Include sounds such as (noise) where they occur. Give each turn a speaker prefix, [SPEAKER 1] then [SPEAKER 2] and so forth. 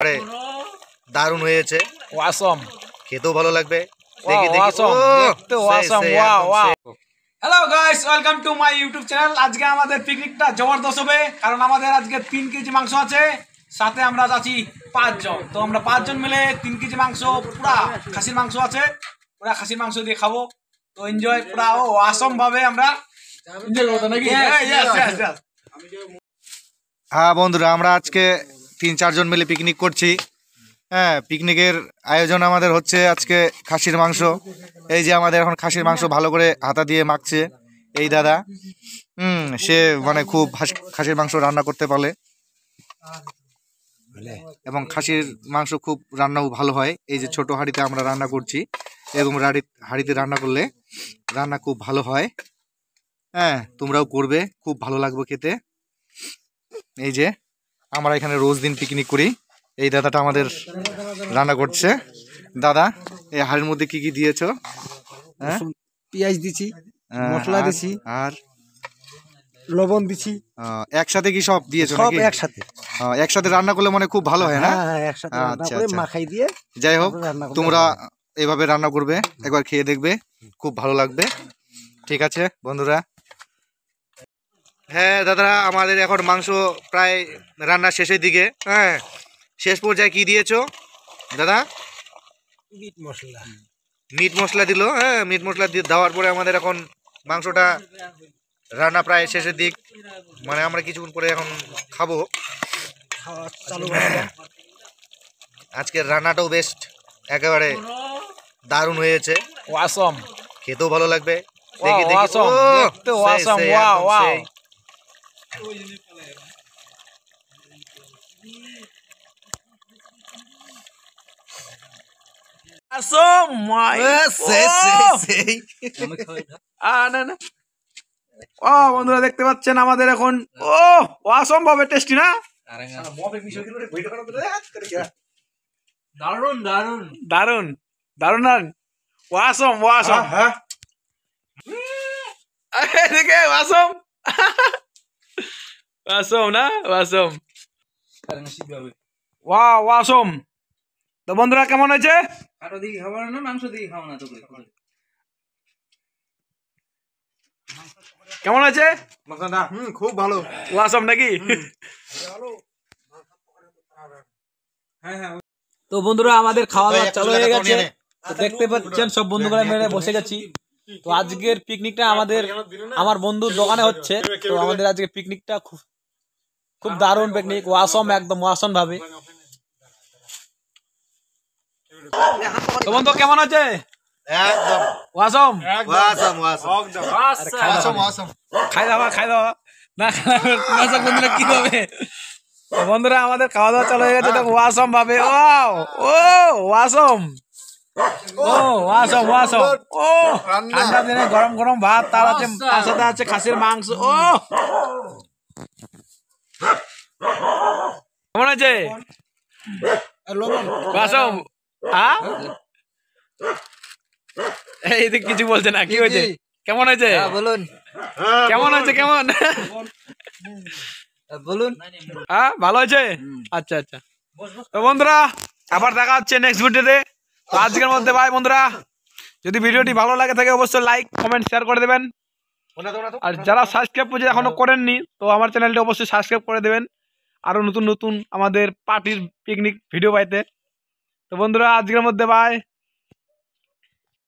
[SPEAKER 1] আরে দারুণ হয়েছে ওয়াসম খেতেও ভালো লাগবে
[SPEAKER 2] hello guys welcome to my YouTube channel আজকে আমাদের পিকনিকটা জবরদস্ত হবে কারণ আমাদের আজকে তিন কেজি মাংস আছে সাথে আমরা পাঁচজন তো আমরা পাঁচজন মিলে তিন কেজি মাংস পুরা খাসির মাংস আছে পুরা খাসির মাংস দিয়ে খাবো তো এনজয় পুরা ও আসম ভাবে আমরা
[SPEAKER 1] হ্যাঁ বন্ধুরা আমরা আজকে তিন চারজন মিলে পিকনিক করছি হ্যাঁ পিকনিকের আয়োজন আমাদের হচ্ছে আজকে খাসির মাংস এই যে আমাদের এখন খাসির মাংস ভালো করে হাতা দিয়ে মাখছে এই দাদা হুম সে মানে খুব খাসির মাংস রান্না করতে পারে এবং খাসির মাংস খুব রান্নাও ভালো হয় এই যে ছোট হাঁড়িতে আমরা রান্না করছি এবং রাড়ি হাঁড়িতে রান্না করলে রান্না খুব ভালো হয় হ্যাঁ তোমরাও করবে খুব ভালো লাগবে খেতে এই যে আমরা এখানে রোজ দিন পিকনিক করি এই দাদাটা আমাদের রান্না করছে দাদা এই হাড়ের মধ্যে কি কি দিয়েছ হ্যাঁ পেঁয়াজ দিছি হ্যাঁ, মশলা দিছি আর লবণ দিছি একসাথে কি সব দিয়েছো একসাথে একসাথে রান্না করলে মানে খুব ভালো হয় না হ্যাঁ, হ্যাঁ, আচ্ছা, আচ্ছা। মাখাই দিয়ে যাই হোক তোমরা এভাবে রান্না করবে একবার খেয়ে দেখবে খুব ভালো লাগবে ঠিক আছে বন্ধুরা হ্যাঁ দাদারা আমাদের এখন মাংস প্রায় রান্না শেষের দিকে হ্যাঁ শেষ পর্যায়ে কি দিয়েছ দাদা
[SPEAKER 2] মিট মশলা
[SPEAKER 1] মিট মশলা দিল হ্যাঁ মিট মশলা দিয়ে দেওয়ার পরে আমাদের এখন মাংসটা রান্না প্রায় শেষের দিক মানে আমরা কিছুক্ষণ পরে এখন খাবো আজকের রান্নাটাও বেস্ট একেবারে দারুণ হয়েছে ওয়াসম খেতেও ভালো লাগবে দেখে দেখি
[SPEAKER 2] বন্ধুরা দেখতে পাচ্ছেন আমাদের এখন ও অসম্ভব টেস্টি না দারুন দারুন দারুন দারুন দারুন ওয়াসম ওয়াসম হ্যাঁ, হ্যাঁ। দেখে ওয়াসম (laughs) ওয়াসম না ওয়াসম ওয়া ওয়াসম তো বন্ধুরা কেমন হয়েছে আটো দিকে খাবো না মাংস দিকে খাবো না তো কেমন আছে মশলাটা হুম খুব ভালো ওয়াসম নাকি হ্যাঁ, হ্যাঁ। তো বন্ধুরা আমাদের খাওয়া দাওয়া চালু হয়ে গেছে দেখতে পাচ্ছেন সব বন্ধুরা মিলে বসে গেছি তো আজকের পিকনিকটা আমাদের আমার বন্ধুর দোকানে হচ্ছে তো আমাদের আজকে পিকনিকটা খুব খুব দারুণ পিকনিক ওয়াসম একদম ওয়াসম ভাবে তোমার কেমন আছে বন্ধুরা আমাদের খাওয়া দাওয়া চলে গেছে ওয়াসম ভাবে ও ওয়াসম ও ওয়াসম ওয়াসম
[SPEAKER 1] ও ঠান্ডা দিনে গরম
[SPEAKER 2] গরম ভাত তার আছে আছে খাসির মাংস ও আছে এই তো কিছু বলছে না কি হয়েছে কেমন হয়েছে হ্যাঁ, বলুন কেমন হয়েছে কেমন বলুন হ্যাঁ ভালো হয়েছে আচ্ছা আচ্ছা তো বন্ধুরা আবার দেখা হচ্ছে নেক্সট ভিডিওতে আজকের মধ্যে ভাই বন্ধুরা যদি ভিডিওটি ভালো লাগে থাকে অবশ্যই লাইক কমেন্ট শেয়ার করে দেবেন আর যারা সাবস্ক্রাইব করছে এখনো করেননি তো আমার চ্যানেলটি অবশ্যই সাবস্ক্রাইব করে দেবেন আরও নতুন নতুন আমাদের পার্টির পিকনিক ভিডিও পাইতে তো বন্ধুরা আজকের মধ্যে বাই